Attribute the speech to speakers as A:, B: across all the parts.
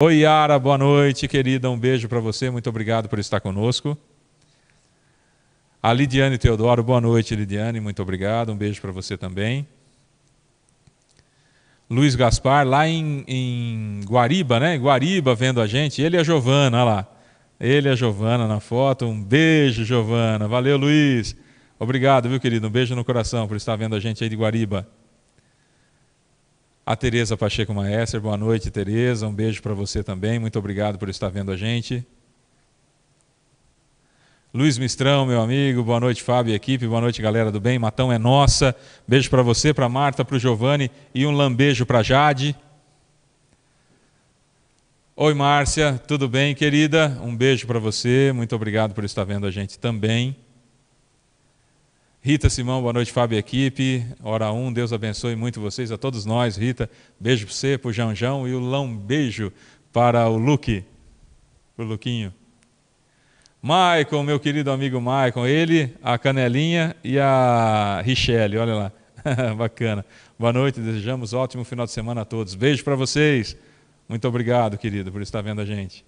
A: Oi, Yara, boa noite, querida. Um beijo para você, muito obrigado por estar conosco. A Lidiane Teodoro, boa noite, Lidiane, muito obrigado. Um beijo para você também. Luiz Gaspar, lá em, em, Guariba, né? Guariba vendo a gente. Ele e a Giovana, olha lá. Ele e a Giovana na foto. Um beijo, Giovana. Valeu, Luiz. Obrigado, viu, querido? Um beijo no coração por estar vendo a gente aí de Guariba. A Tereza Pacheco Maesser, boa noite, Tereza. Um beijo para você também. Muito obrigado por estar vendo a gente. Luiz Mistrão, meu amigo, boa noite, Fábio e equipe, boa noite, galera do bem. Matão é nossa. Beijo para você, para Marta, para o Giovanni e um lambejo para Jade. Oi, Márcia, tudo bem, querida? Um beijo para você. Muito obrigado por estar vendo a gente também. Rita Simão, boa noite, Fábio e equipe. Hora 1, um, Deus abençoe muito vocês, a todos nós. Rita, beijo para você, para o Janjão e o Lão, beijo para o Luque, para o Luquinho. Maicon, meu querido amigo Maicon, ele, a Canelinha e a Richelle, olha lá. Bacana. Boa noite, desejamos ótimo final de semana a todos. Beijo para vocês. Muito obrigado, querido, por estar vendo a gente.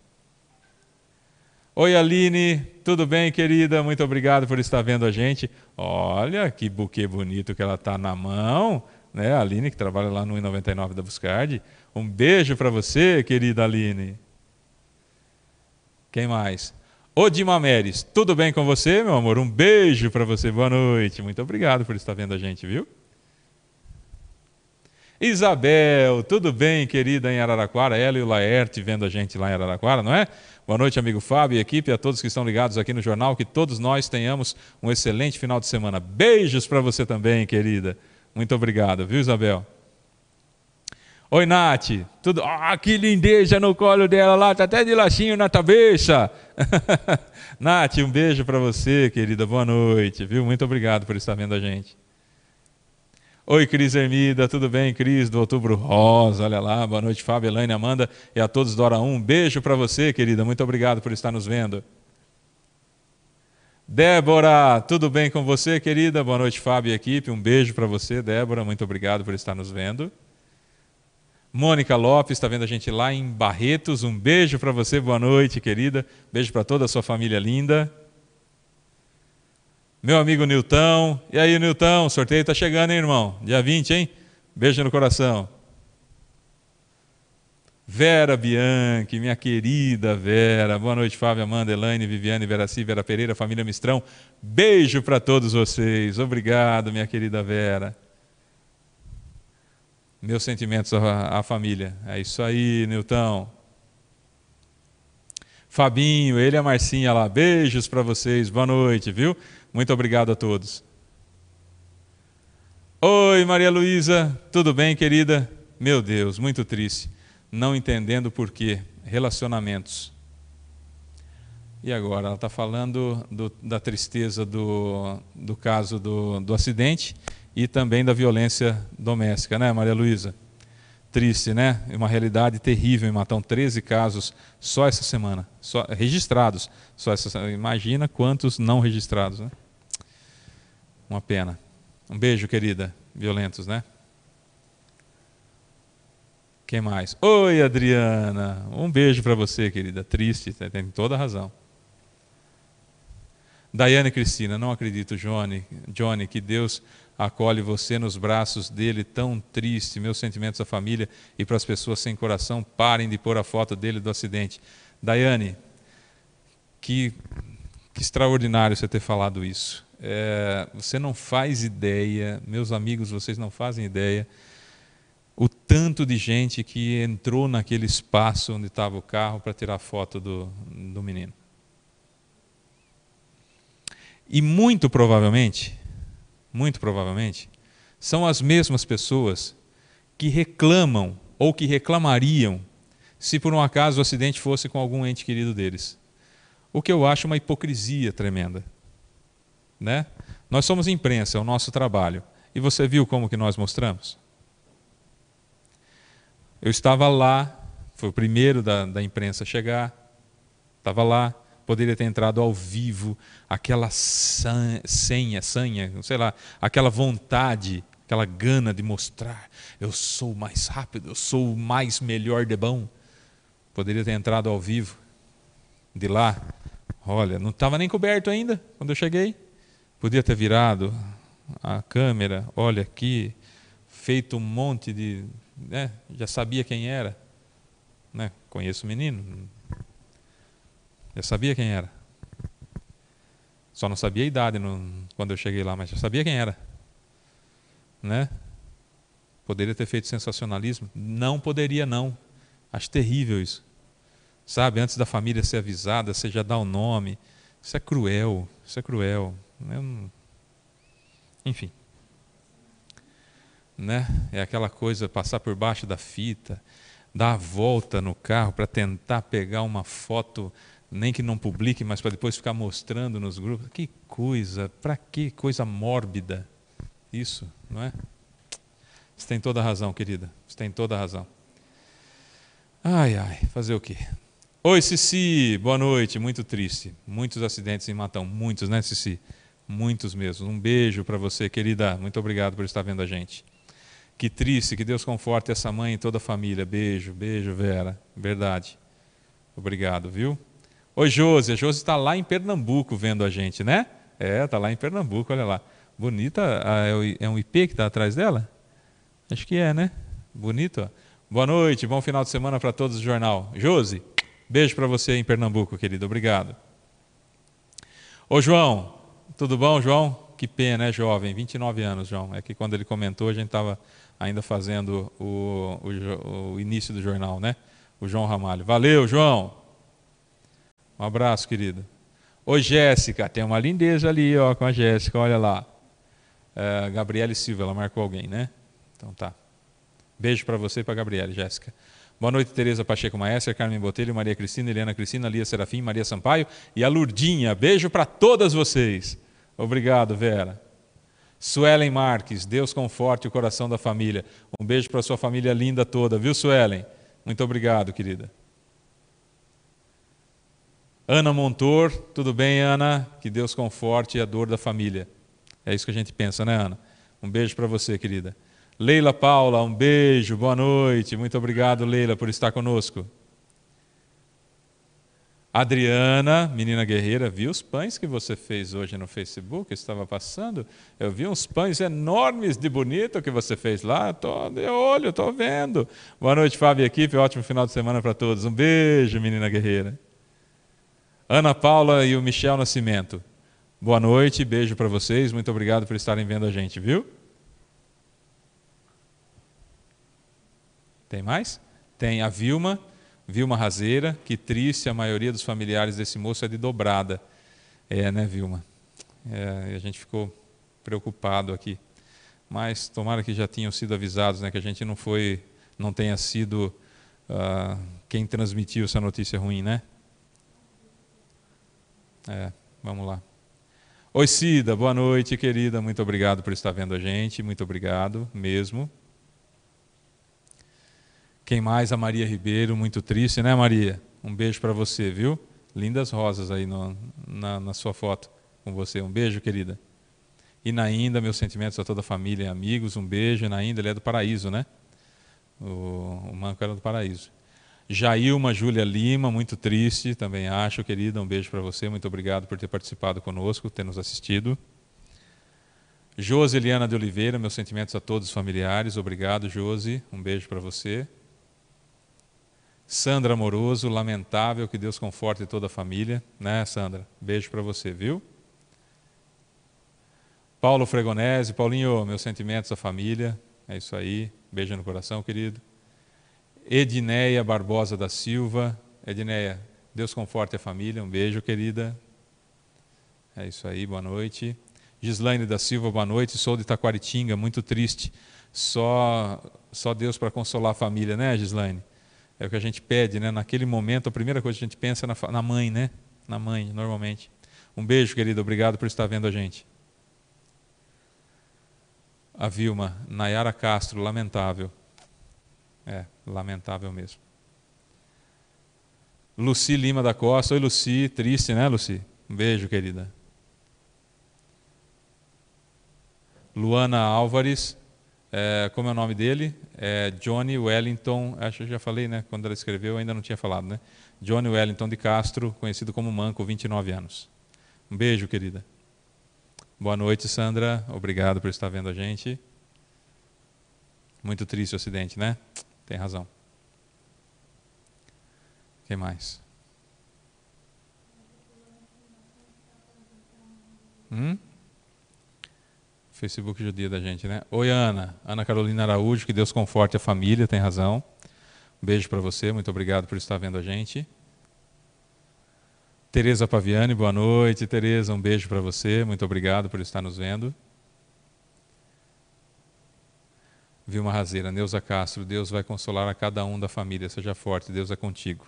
A: Oi, Aline, tudo bem, querida? Muito obrigado por estar vendo a gente. Olha que buquê bonito que ela está na mão, né? A Aline, que trabalha lá no 1,99 da Buscard. Um beijo para você, querida Aline. Quem mais? Odima Meres, tudo bem com você, meu amor? Um beijo para você, boa noite. Muito obrigado por estar vendo a gente, viu? Isabel, tudo bem, querida, em Araraquara? Ela e o Laerte vendo a gente lá em Araraquara, não é? Boa noite, amigo Fábio e equipe, a todos que estão ligados aqui no jornal, que todos nós tenhamos um excelente final de semana. Beijos para você também, querida. Muito obrigado, viu, Isabel? Oi, Nath. Tudo... Ah, que lindeja no colo dela lá, tá até de laxinho na cabeça. Nath, um beijo para você, querida. Boa noite, viu? Muito obrigado por estar vendo a gente. Oi, Cris Hermida, tudo bem, Cris, do Outubro Rosa, olha lá, boa noite, Fábio, Elaine, Amanda e a todos do Hora 1. Um beijo para você, querida, muito obrigado por estar nos vendo. Débora, tudo bem com você, querida? Boa noite, Fábio e equipe, um beijo para você, Débora, muito obrigado por estar nos vendo. Mônica Lopes está vendo a gente lá em Barretos, um beijo para você, boa noite, querida, beijo para toda a sua família linda meu amigo Nilton. E aí, Nilton, sorteio está chegando, hein, irmão? Dia 20, hein? Beijo no coração. Vera Bianchi, minha querida Vera. Boa noite, Fábio, Amanda, Elaine, Viviane, Veraci, Vera Pereira, família Mistrão. Beijo para todos vocês. Obrigado, minha querida Vera. Meus sentimentos à, à família. É isso aí, Nilton. Fabinho, ele e a Marcinha lá. Beijos para vocês. Boa noite, viu? Muito obrigado a todos. Oi, Maria Luísa, tudo bem, querida? Meu Deus, muito triste. Não entendendo por quê. Relacionamentos. E agora? Ela está falando do, da tristeza do, do caso do, do acidente e também da violência doméstica, né, Maria Luísa? Triste, né? É uma realidade terrível em Matão. 13 casos só essa semana, só, registrados. Só essa, imagina quantos não registrados, né? Uma pena. Um beijo, querida. Violentos, né? Quem mais? Oi, Adriana. Um beijo para você, querida. Triste, tem toda a razão. Daiane Cristina, não acredito, Johnny, Johnny, que Deus acolhe você nos braços dele tão triste. Meus sentimentos à família e para as pessoas sem coração, parem de pôr a foto dele do acidente. Daiane, que, que extraordinário você ter falado isso. É, você não faz ideia, meus amigos, vocês não fazem ideia, o tanto de gente que entrou naquele espaço onde estava o carro para tirar foto do, do menino. E muito provavelmente, muito provavelmente, são as mesmas pessoas que reclamam ou que reclamariam se por um acaso o acidente fosse com algum ente querido deles. O que eu acho uma hipocrisia tremenda né? Nós somos imprensa, é o nosso trabalho. E você viu como que nós mostramos? Eu estava lá, foi o primeiro da, da imprensa a chegar, estava lá, poderia ter entrado ao vivo, aquela senha, sanha, sei lá, aquela vontade, aquela gana de mostrar, eu sou mais rápido, eu sou mais melhor de bom. Poderia ter entrado ao vivo de lá. Olha, não estava nem coberto ainda quando eu cheguei. Podia ter virado a câmera, olha aqui, feito um monte de. Né? Já sabia quem era. Né? Conheço o menino. Já sabia quem era. Só não sabia a idade no, quando eu cheguei lá, mas já sabia quem era. Né? Poderia ter feito sensacionalismo? Não poderia, não. Acho terrível isso. Sabe, antes da família ser avisada, você já dá o nome. Isso é cruel, isso é cruel. Não... Enfim. Né? É aquela coisa passar por baixo da fita, dar a volta no carro para tentar pegar uma foto, nem que não publique, mas para depois ficar mostrando nos grupos. Que coisa, para que coisa mórbida isso, não é? Você tem toda a razão, querida. Você tem toda a razão. Ai, ai, fazer o quê? Oi, Cici, boa noite. Muito triste. Muitos acidentes em Matão, muitos, né, Cici? muitos mesmo. Um beijo para você, querida. Muito obrigado por estar vendo a gente. Que triste, que Deus conforte essa mãe e toda a família. Beijo, beijo, Vera. Verdade. Obrigado, viu? Oi, Josi. A Josi está lá em Pernambuco vendo a gente, né? É, está lá em Pernambuco, olha lá. Bonita, é, é um IP que está atrás dela? Acho que é, né? Bonito. Ó. Boa noite, bom final de semana para todos do jornal. Josi, beijo para você em Pernambuco, querido. Obrigado. Ô, João, tudo bom, João? Que pena, né, jovem? 29 anos, João. É que quando ele comentou, a gente estava ainda fazendo o, o, o, início do jornal, né? O João Ramalho. Valeu, João! Um abraço, querido. Ô, Jéssica. Tem uma lindeza ali, ó, com a Jéssica, olha lá. Gabriela é, Gabriele Silva, ela marcou alguém, né? Então tá. Beijo para você e para Gabriele, Jéssica. Boa noite, Tereza Pacheco Maestra, Carmen Botelho, Maria Cristina, Helena Cristina, Lia Serafim, Maria Sampaio e a Lurdinha. Beijo para todas vocês. Obrigado, Vera. Suelen Marques, Deus conforte o coração da família. Um beijo para sua família linda toda, viu, Suelen? Muito obrigado, querida. Ana Montor, tudo bem, Ana? Que Deus conforte a dor da família. É isso que a gente pensa, né, Ana? Um beijo para você, querida. Leila Paula, um beijo, boa noite. Muito obrigado, Leila, por estar conosco. Adriana, menina guerreira, viu os pães que você fez hoje no Facebook? Estava passando, eu vi uns pães enormes de bonito que você fez lá. Tô de olho, tô vendo. Boa noite, Fábio e equipe. Ótimo final de semana para todos. Um beijo, menina guerreira. Ana Paula e o Michel Nascimento. Boa noite, beijo para vocês. Muito obrigado por estarem vendo a gente, viu? Tem mais? Tem a Vilma Vilma Razeira, que triste, a maioria dos familiares desse moço é de dobrada. É, né, Vilma? É, a gente ficou preocupado aqui. Mas tomara que já tinham sido avisados, né, que a gente não foi, não tenha sido uh, quem transmitiu essa notícia ruim, né? É, vamos lá. Oi, Cida, boa noite, querida. Muito obrigado por estar vendo a gente. Muito obrigado mesmo. Quem mais? A Maria Ribeiro, muito triste, né, Maria? Um beijo para você, viu? Lindas rosas aí no, na, na, sua foto com você. Um beijo, querida. E Nainda, meus sentimentos a toda a família e amigos. Um beijo. E Nainda, ele é do paraíso, né? O, o Manco era do paraíso. Jailma Júlia Lima, muito triste, também acho, querida. Um beijo para você. Muito obrigado por ter participado conosco, ter nos assistido. Joseliana de Oliveira, meus sentimentos a todos os familiares. Obrigado, Josi. Um beijo para você. Sandra Amoroso, lamentável, que Deus conforte toda a família, né, Sandra? Beijo para você, viu? Paulo Fregonese, Paulinho, meus sentimentos à família, é isso aí, beijo no coração, querido. Edneia Barbosa da Silva, Edneia, Deus conforte a família, um beijo, querida. É isso aí, boa noite. Gislaine da Silva, boa noite, sou de Taquaritinga, muito triste. Só, só Deus para consolar a família, né, Gislaine? É o que a gente pede, né? Naquele momento, a primeira coisa que a gente pensa é na, na mãe, né? Na mãe, normalmente. Um beijo, querido. Obrigado por estar vendo a gente. A Vilma, Nayara Castro, lamentável. É, lamentável mesmo. Luci Lima da Costa. Oi, Luci. Triste, né, Luci? Um beijo, querida. Luana Álvares. É, como é o nome dele? É Johnny Wellington, acho que eu já falei, né? Quando ela escreveu, ainda não tinha falado, né? Johnny Wellington de Castro, conhecido como Manco, 29 anos. Um beijo, querida. Boa noite, Sandra. Obrigado por estar vendo a gente. Muito triste o acidente, né? Tem razão. Quem mais? Hum? Facebook judia da gente, né? Oi, Ana. Ana Carolina Araújo, que Deus conforte a família, tem razão. Um beijo para você, muito obrigado por estar vendo a gente. Tereza Paviani, boa noite. Tereza, um beijo para você, muito obrigado por estar nos vendo. Vilma Razeira, Neuza Castro, Deus vai consolar a cada um da família, seja forte, Deus é contigo.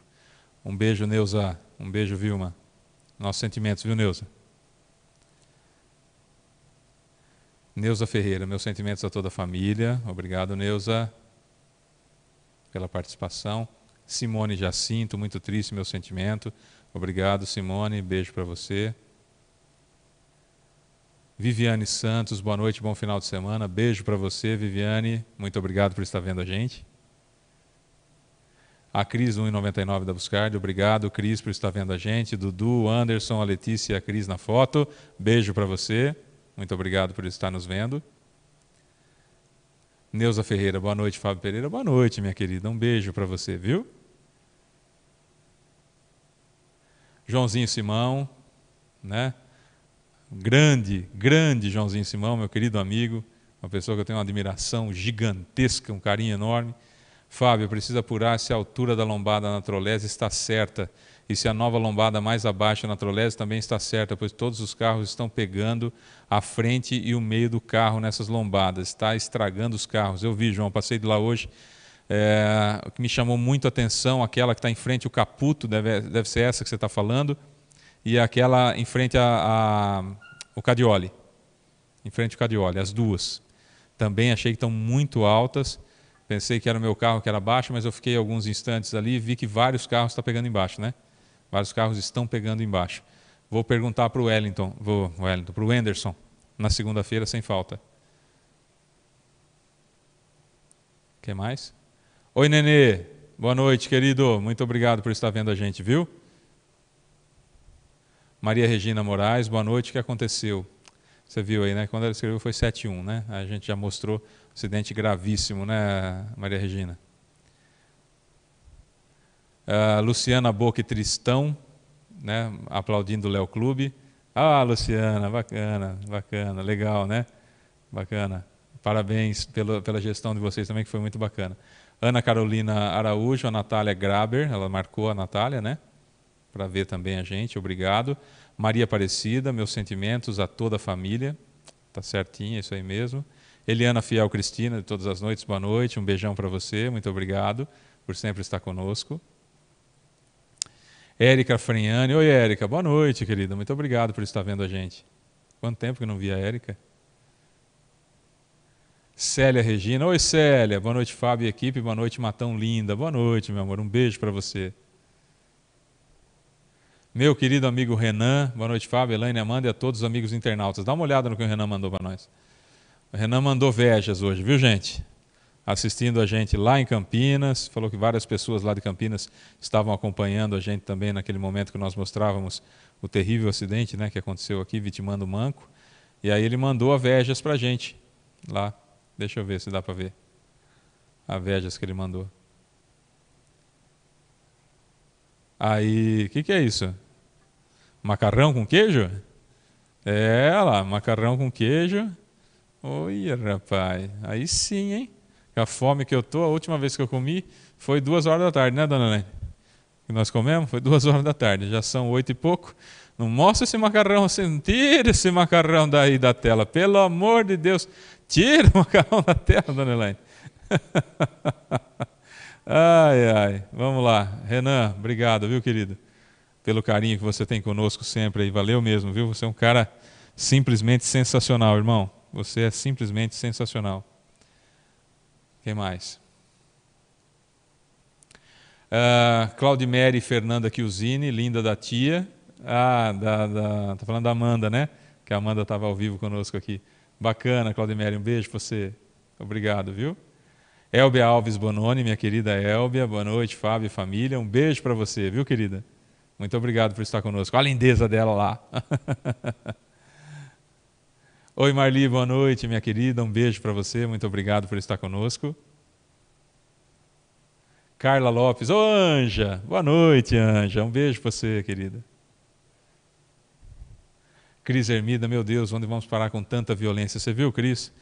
A: Um beijo, Neuza. Um beijo, Vilma. Nossos sentimentos, viu, Neuza? Neuza Ferreira, meus sentimentos a toda a família. Obrigado, Neuza, pela participação. Simone Jacinto, muito triste, meu sentimento. Obrigado, Simone, beijo para você. Viviane Santos, boa noite, bom final de semana. Beijo para você, Viviane. Muito obrigado por estar vendo a gente. A Cris 1,99 da Buscard, obrigado, Cris, por estar vendo a gente. Dudu, Anderson, a Letícia e a Cris na foto. Beijo para você. Muito obrigado por estar nos vendo. Neuza Ferreira, boa noite. Fábio Pereira, boa noite, minha querida. Um beijo para você, viu? Joãozinho Simão, né? Grande, grande Joãozinho Simão, meu querido amigo, uma pessoa que eu tenho uma admiração gigantesca, um carinho enorme. Fábio, precisa apurar se a altura da lombada na trolese está certa e se a nova lombada mais abaixo na Trolese também está certa, pois todos os carros estão pegando a frente e o meio do carro nessas lombadas, está estragando os carros. Eu vi, João, passei de lá hoje, é, o que me chamou muito a atenção, aquela que está em frente, o Caputo, deve, deve ser essa que você está falando, e aquela em frente a, a o Cadioli, em frente ao Cadioli, as duas. Também achei que estão muito altas, pensei que era o meu carro que era baixo, mas eu fiquei alguns instantes ali e vi que vários carros estão pegando embaixo, né? Vários carros estão pegando embaixo. Vou perguntar para o Wellington, Wellington, para o Anderson, na segunda-feira, sem falta. que mais? Oi, Nenê. Boa noite, querido. Muito obrigado por estar vendo a gente, viu? Maria Regina Moraes, boa noite. O que aconteceu? Você viu aí, né? Quando ela escreveu foi 7-1, né? A gente já mostrou um acidente gravíssimo, né, Maria Regina? Ah, Luciana Boca Tristão, né, aplaudindo o Léo Clube. Ah, Luciana, bacana, bacana, legal, né? Bacana. Parabéns pela, pela gestão de vocês também, que foi muito bacana. Ana Carolina Araújo, a Natália Graber, ela marcou a Natália, né? Para ver também a gente, obrigado. Maria Aparecida, meus sentimentos a toda a família. Tá certinho, é isso aí mesmo. Eliana Fiel Cristina, de todas as noites, boa noite, um beijão para você, muito obrigado por sempre estar conosco. Érica Frenhane. Oi, Érica. Boa noite, querida. Muito obrigado por estar vendo a gente. Quanto tempo que não via a Érica? Célia Regina. Oi, Célia. Boa noite, Fábio e equipe. Boa noite, Matão Linda. Boa noite, meu amor. Um beijo para você. Meu querido amigo Renan. Boa noite, Fábio, Elaine, Amanda e a todos os amigos internautas. Dá uma olhada no que o Renan mandou para nós. O Renan mandou vejas hoje, viu, gente? assistindo a gente lá em Campinas, falou que várias pessoas lá de Campinas estavam acompanhando a gente também naquele momento que nós mostrávamos o terrível acidente né, que aconteceu aqui, vitimando o Manco. E aí ele mandou a Vejas para a gente lá. Deixa eu ver se dá para ver. A Vejas que ele mandou. Aí, o que, que é isso? Macarrão com queijo? É, olha lá, macarrão com queijo. Oi, rapaz. Aí sim, hein? a fome que eu tô, a última vez que eu comi foi duas horas da tarde, né, dona Lene? Que nós comemos foi duas horas da tarde, já são oito e pouco. Não mostra esse macarrão assim, tira esse macarrão daí da tela, pelo amor de Deus, tira o macarrão da tela, dona Elaine. ai, ai, vamos lá. Renan, obrigado, viu, querido, pelo carinho que você tem conosco sempre aí, valeu mesmo, viu? Você é um cara simplesmente sensacional, irmão. Você é simplesmente sensacional. Quem mais? Uh, Claudimere Fernanda Chiusini, linda da tia. Ah, da, da, tá falando da Amanda, né? Que a Amanda estava ao vivo conosco aqui. Bacana, Claudimere, um beijo para você. Obrigado, viu? Elbia Alves Bononi, minha querida Elbia, boa noite, Fábio e família. Um beijo para você, viu, querida? Muito obrigado por estar conosco. Olha a lindeza dela lá. Oi, Marli, boa noite, minha querida. Um beijo para você. Muito obrigado por estar conosco. Carla Lopes. Ô, Anja. Boa noite, Anja. Um beijo para você, querida. Cris Hermida, meu Deus, onde vamos parar com tanta violência? Você viu, Cris?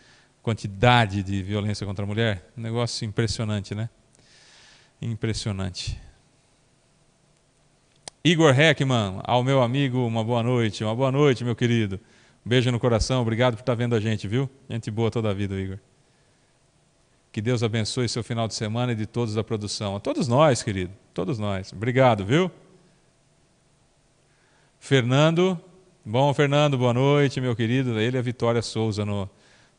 A: Quantidade de violência contra a mulher? Um negócio impressionante, né? Impressionante. Igor Heckman, ao meu amigo, uma boa noite. Uma boa noite, meu querido. Um beijo no coração, obrigado por estar vendo a gente, viu? Gente boa toda a vida, Igor. Que Deus abençoe seu final de semana e de todos da produção. A todos nós, querido, todos nós. Obrigado, viu? Fernando, bom, Fernando, boa noite, meu querido. Ele é Vitória Souza no,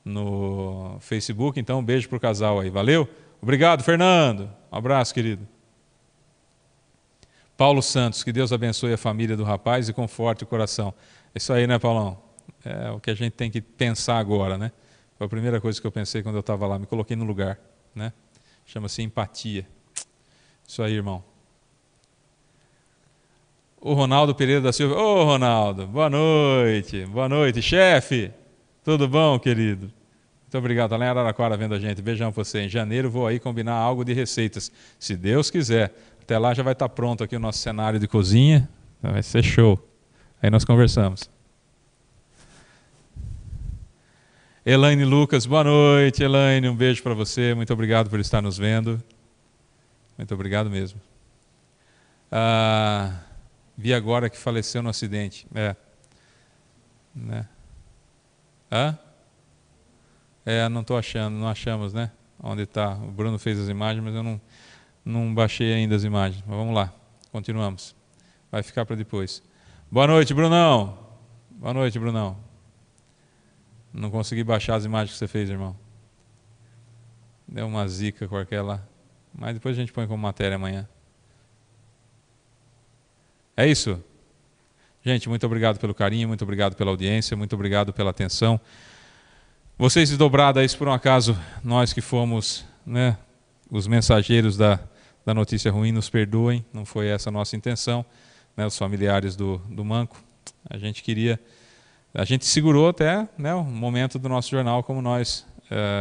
A: no Facebook, então um beijo pro casal aí, valeu? Obrigado, Fernando. Um abraço, querido. Paulo Santos, que Deus abençoe a família do rapaz e conforte o coração. É isso aí, né, Paulão? é o que a gente tem que pensar agora, né? Foi a primeira coisa que eu pensei quando eu estava lá, me coloquei no lugar, né? Chama-se empatia. Isso aí, irmão. O Ronaldo Pereira da Silva. Ô, Ronaldo, boa noite. Boa noite, chefe. Tudo bom, querido? Muito obrigado. Tá lá Araraquara vendo a gente. Beijão pra você. Em janeiro vou aí combinar algo de receitas, se Deus quiser. Até lá já vai estar tá pronto aqui o nosso cenário de cozinha. Vai ser show. Aí nós conversamos. Elaine Lucas, boa noite. Elaine, um beijo para você. Muito obrigado por estar nos vendo. Muito obrigado mesmo. Ah, vi agora que faleceu no acidente. É. Né? Hã? É, não estou achando, não achamos, né? Onde está? O Bruno fez as imagens, mas eu não, não baixei ainda as imagens. Mas vamos lá, continuamos. Vai ficar para depois. Boa noite, Brunão. Boa noite, Brunão. Não consegui baixar as imagens que você fez, irmão. Deu uma zica qualquer lá. Mas depois a gente põe como matéria amanhã. É isso. Gente, muito obrigado pelo carinho, muito obrigado pela audiência, muito obrigado pela atenção. Vocês desdobrados isso por um acaso nós que fomos né, os mensageiros da, da notícia ruim, nos perdoem, não foi essa a nossa intenção, né, os familiares do, do Manco. A gente queria a gente segurou até né, o momento do nosso jornal, como nós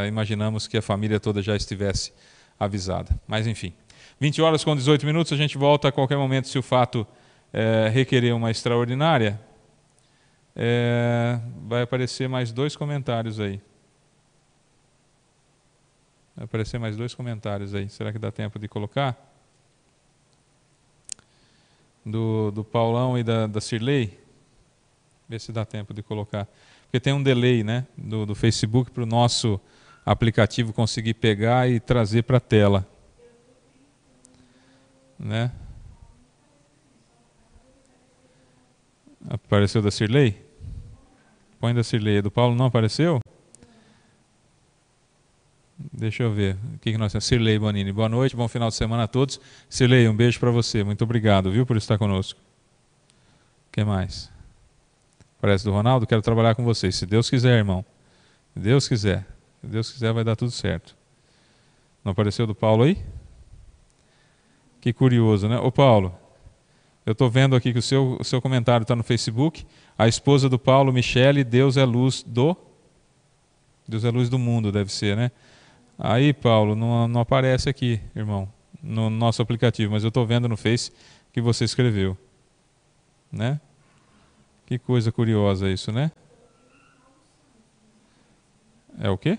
A: uh, imaginamos que a família toda já estivesse avisada. Mas enfim, 20 horas com 18 minutos, a gente volta a qualquer momento se o fato uh, requerer uma extraordinária. Uh, vai aparecer mais dois comentários aí. Vai aparecer mais dois comentários aí. Será que dá tempo de colocar? Do, do Paulão e da, da Cirlei. Ver se dá tempo de colocar. Porque tem um delay né, do, do Facebook para o nosso aplicativo conseguir pegar e trazer para a tela. Né? Apareceu da Sirlei? Põe da Sirlei. É do Paulo não apareceu? Deixa eu ver. O que, nós temos? Cirlei Bonini. Boa noite, bom final de semana a todos. Sirlei, um beijo para você. Muito obrigado, viu, por estar conosco. O que mais? Parece do Ronaldo, quero trabalhar com vocês. Se Deus quiser, irmão. Se Deus quiser. Se Deus quiser, vai dar tudo certo. Não apareceu do Paulo aí? Que curioso, né? Ô Paulo, eu estou vendo aqui que o seu, o seu comentário está no Facebook. A esposa do Paulo, Michele, Deus é luz do. Deus é luz do mundo, deve ser, né? Aí, Paulo, não, não aparece aqui, irmão, no nosso aplicativo, mas eu estou vendo no Face que você escreveu. Né? Que coisa curiosa isso, né? É o quê?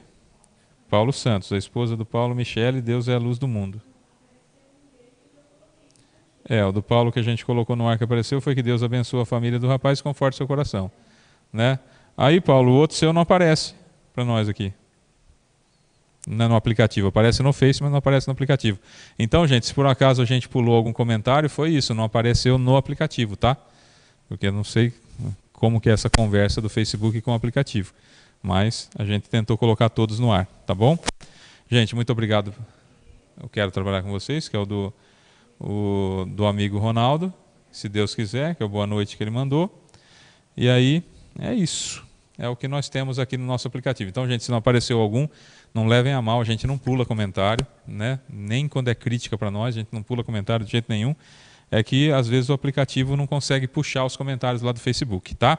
A: Paulo Santos, a esposa do Paulo Michele, Deus é a luz do mundo. É, o do Paulo que a gente colocou no ar que apareceu foi que Deus abençoa a família do rapaz e conforte seu coração. Né? Aí, Paulo, o outro seu não aparece para nós aqui. É no aplicativo. Aparece no Face, mas não aparece no aplicativo. Então, gente, se por acaso a gente pulou algum comentário, foi isso. Não apareceu no aplicativo, tá? Porque eu não sei como que é essa conversa do Facebook com o aplicativo. Mas a gente tentou colocar todos no ar, tá bom? Gente, muito obrigado. Eu quero trabalhar com vocês, que é o do, o, do amigo Ronaldo, se Deus quiser, que é o boa noite que ele mandou. E aí, é isso. É o que nós temos aqui no nosso aplicativo. Então, gente, se não apareceu algum, não levem a mal, a gente não pula comentário, né? nem quando é crítica para nós, a gente não pula comentário de jeito nenhum é que às vezes o aplicativo não consegue puxar os comentários lá do Facebook, tá?